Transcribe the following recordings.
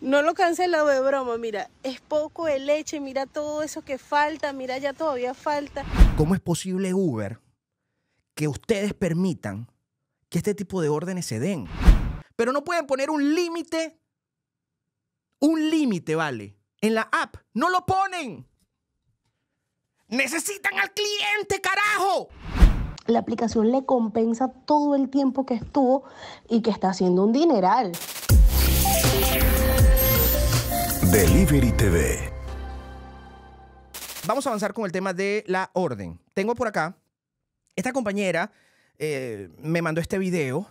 No lo cancelado de broma, mira, es poco de leche, mira todo eso que falta, mira ya todavía falta. ¿Cómo es posible, Uber, que ustedes permitan que este tipo de órdenes se den? Pero no pueden poner un límite, un límite, vale, en la app. No lo ponen. Necesitan al cliente, carajo. La aplicación le compensa todo el tiempo que estuvo y que está haciendo un dineral. Delivery TV. Vamos a avanzar con el tema de la orden. Tengo por acá, esta compañera eh, me mandó este video,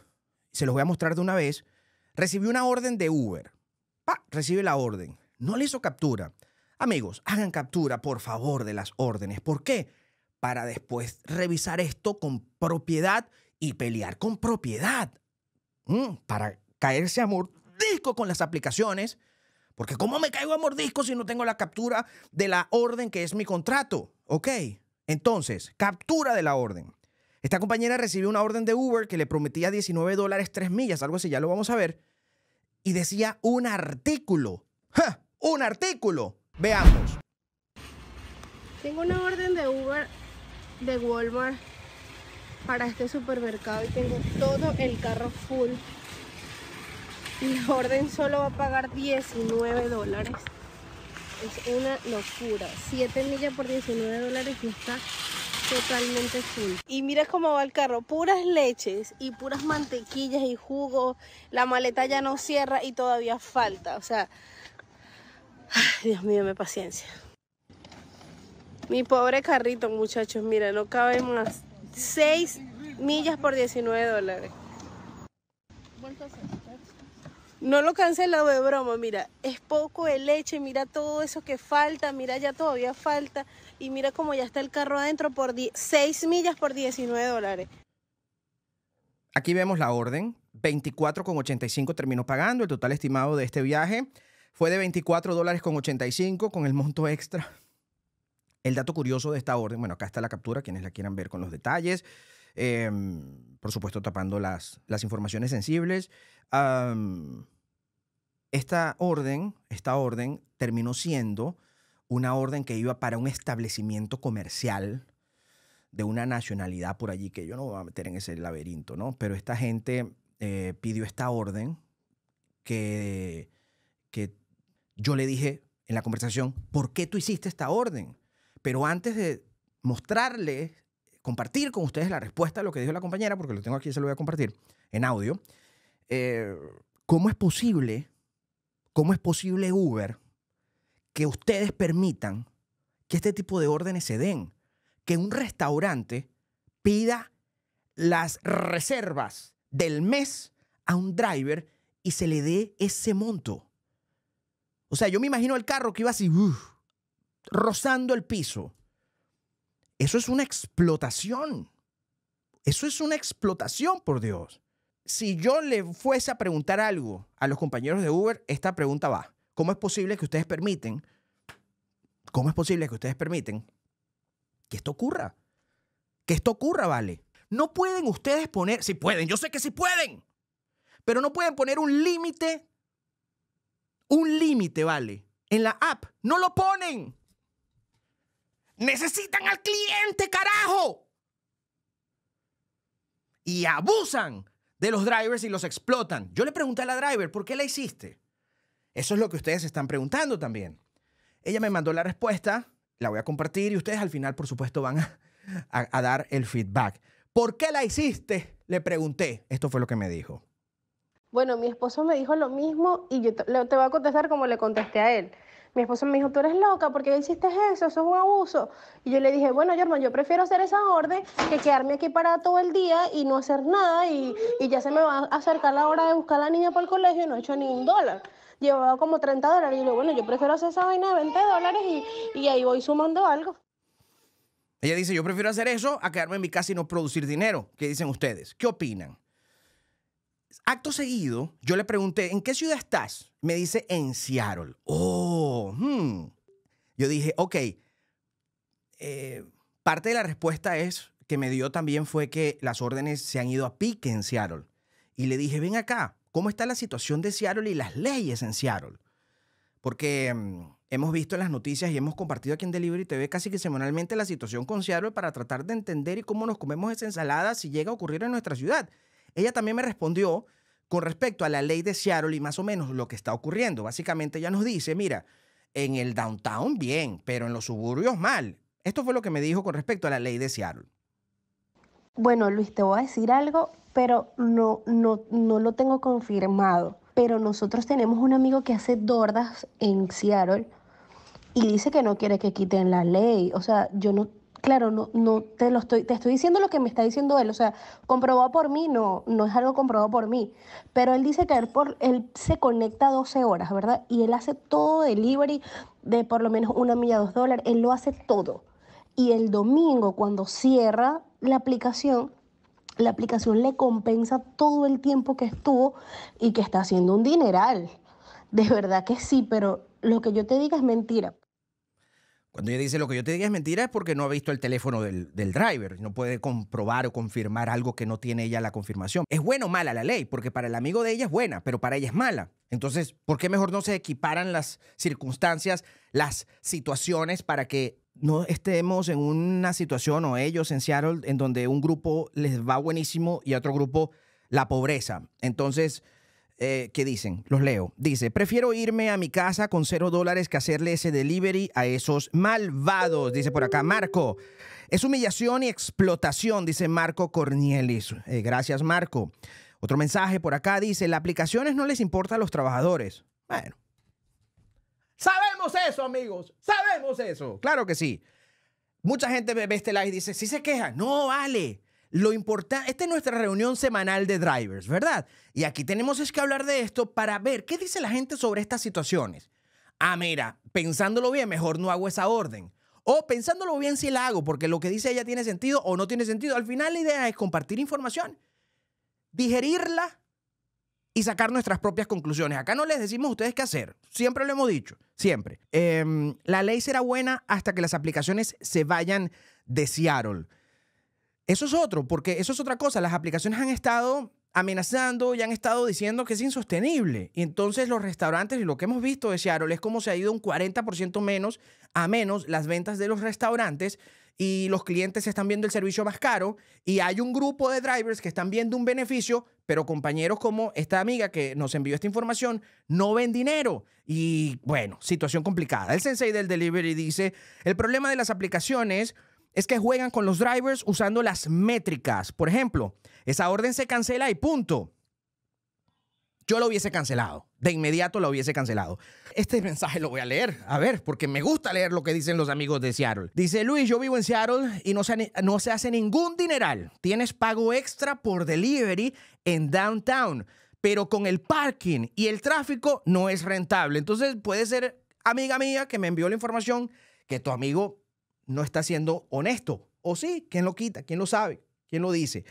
se los voy a mostrar de una vez. Recibió una orden de Uber. Pa, recibe la orden. No le hizo captura. Amigos, hagan captura, por favor, de las órdenes. ¿Por qué? Para después revisar esto con propiedad y pelear con propiedad. Mm, para caerse a mordisco con las aplicaciones porque ¿cómo me caigo a mordisco si no tengo la captura de la orden que es mi contrato? Ok, entonces, captura de la orden. Esta compañera recibió una orden de Uber que le prometía 19 dólares 3 millas, algo así, ya lo vamos a ver. Y decía un artículo. ¡Un artículo! Veamos. Tengo una orden de Uber de Walmart para este supermercado y tengo todo el carro full y la orden solo va a pagar 19 dólares. Es una locura. 7 millas por 19 dólares y está totalmente full. Y mira cómo va el carro, puras leches y puras mantequillas y jugo. La maleta ya no cierra y todavía falta. O sea, Dios mío, me paciencia. Mi pobre carrito, muchachos, mira, no cabe más. 6 millas por 19 dólares. No lo cancelado de broma, mira, es poco de leche, mira todo eso que falta, mira ya todavía falta y mira cómo ya está el carro adentro por 6 millas por 19 dólares. Aquí vemos la orden, 24,85 terminó pagando, el total estimado de este viaje fue de 24 dólares con 85 con el monto extra. El dato curioso de esta orden, bueno, acá está la captura, quienes la quieran ver con los detalles. Em, por supuesto tapando las, las informaciones sensibles. esta orden, esta orden terminó siendo una orden que iba para un establecimiento comercial de una nacionalidad por allí, que yo no voy a meter en ese laberinto, ¿no? Pero esta gente eh, pidió esta orden que, que yo le dije en la conversación, ¿por qué tú hiciste esta orden? Pero antes de mostrarle compartir con ustedes la respuesta a lo que dijo la compañera, porque lo tengo aquí, y se lo voy a compartir en audio. Eh, ¿Cómo es posible, cómo es posible Uber que ustedes permitan que este tipo de órdenes se den? Que un restaurante pida las reservas del mes a un driver y se le dé ese monto. O sea, yo me imagino el carro que iba así, uh, rozando el piso. Eso es una explotación. Eso es una explotación, por Dios. Si yo le fuese a preguntar algo a los compañeros de Uber, esta pregunta va. ¿Cómo es posible que ustedes permiten? ¿Cómo es posible que ustedes permiten que esto ocurra? Que esto ocurra, vale. No pueden ustedes poner, si pueden, yo sé que sí pueden, pero no pueden poner un límite, un límite, vale. En la app no lo ponen. Necesitan al cliente, carajo. Y abusan de los drivers y los explotan. Yo le pregunté a la driver, ¿por qué la hiciste? Eso es lo que ustedes están preguntando también. Ella me mandó la respuesta, la voy a compartir y ustedes al final, por supuesto, van a, dar el feedback. ¿Por qué la hiciste? Le pregunté. Esto fue lo que me dijo. Bueno, mi esposo me dijo lo mismo y yo te, te voy a contestar como le contesté a él mi esposo me dijo, tú eres loca, ¿por qué hiciste eso? Eso es un abuso. Y yo le dije, bueno, Germán, yo prefiero hacer esa orden que quedarme aquí parada todo el día y no hacer nada y, ya se me va a acercar la hora de buscar a la niña para el colegio y no he hecho ni un dólar. Llevaba como 30 dólares y yo, bueno, yo prefiero hacer esa vaina de 20 dólares y, y ahí voy sumando algo. Ella dice, yo prefiero hacer eso a quedarme en mi casa y no producir dinero. ¿Qué dicen ustedes? ¿Qué opinan? Acto seguido, yo le pregunté, ¿en qué ciudad estás? Me dice, en Seattle. Oh, hmm. yo dije, ok. Eh, parte de la respuesta es que me dio también fue que las órdenes se han ido a pique en Seattle. Y le dije, ven acá, ¿cómo está la situación de Seattle y las leyes en Seattle? Porque mm, hemos visto las noticias y hemos compartido aquí en Delivery TV casi que semanalmente la situación con Seattle para tratar de entender y cómo nos comemos esa ensalada si llega a ocurrir en nuestra ciudad. Ella también me respondió con respecto a la ley de Seattle y más o menos lo que está ocurriendo. Básicamente ella nos dice, mira, en el downtown bien, pero en los suburbios mal. Esto fue lo que me dijo con respecto a la ley de Seattle. Bueno, Luis, te voy a decir algo, pero no, no, no lo tengo confirmado. Pero nosotros tenemos un amigo que hace dordas en Seattle y dice que no quiere que quiten la ley. O sea, yo no, Claro, no, no te lo estoy, te estoy diciendo lo que me está diciendo él, o sea, comprobado por mí, no, no es algo comprobado por mí, pero él dice que él, por, él se conecta 12 horas, ¿verdad? Y él hace todo delivery de por lo menos una milla, dos dólares, él lo hace todo. Y el domingo, cuando cierra la aplicación, la aplicación le compensa todo el tiempo que estuvo y que está haciendo un dineral. De verdad que sí, pero lo que yo te diga es mentira. Cuando ella dice lo que yo te diga es mentira es porque no ha visto el teléfono del, del, driver, no puede comprobar o confirmar algo que no tiene ella la confirmación. Es buena o mala la ley, porque para el amigo de ella es buena, pero para ella es mala. Entonces, ¿por qué mejor no se equiparan las circunstancias, las situaciones para que no estemos en una situación o ellos en Seattle en donde un grupo les va buenísimo y otro grupo la pobreza? Entonces, eh, ¿Qué dicen, los leo. Dice, prefiero irme a mi casa con cero dólares que hacerle ese delivery a esos malvados, dice por acá Marco. Es humillación y explotación, dice Marco Cornielis. Eh, gracias, Marco. Otro mensaje por acá dice, las aplicaciones no les importa a los trabajadores. Bueno. Sabemos eso, amigos. Sabemos eso. Claro que sí. Mucha gente ve este live y dice, si se queja. No, vale. Lo importante, esta es nuestra reunión semanal de drivers, ¿verdad? Y aquí tenemos es que hablar de esto para ver qué dice la gente sobre estas situaciones. Ah, mira, pensándolo bien, mejor no hago esa orden. O pensándolo bien si sí la hago, porque lo que dice ella tiene sentido o no tiene sentido. Al final la idea es compartir información, digerirla y sacar nuestras propias conclusiones. Acá no les decimos ustedes qué hacer. Siempre lo hemos dicho, siempre. Em, la ley será buena hasta que las aplicaciones se vayan de Seattle. Eso es otro, porque eso es otra cosa. Las aplicaciones han estado amenazando y han estado diciendo que es insostenible. Y entonces los restaurantes, y lo que hemos visto de Seattle es como se ha ido un 40% menos a menos las ventas de los restaurantes y los clientes están viendo el servicio más caro y hay un grupo de drivers que están viendo un beneficio, pero compañeros como esta amiga que nos envió esta información no ven dinero. Y bueno, situación complicada. El sensei del delivery dice, el problema de las aplicaciones es que juegan con los drivers usando las métricas. Por ejemplo, esa orden se cancela y punto. Yo lo hubiese cancelado. De inmediato lo hubiese cancelado. Este mensaje lo voy a leer. A ver, porque me gusta leer lo que dicen los amigos de Seattle. Dice Luis, yo vivo en Seattle y no se, no se hace ningún dineral. Tienes pago extra por delivery en downtown, pero con el parking y el tráfico no es rentable. Entonces puede ser, amiga mía, que me envió la información, que tu amigo no está siendo honesto. O sí, ¿quién lo quita? ¿Quién lo sabe? ¿Quién lo dice?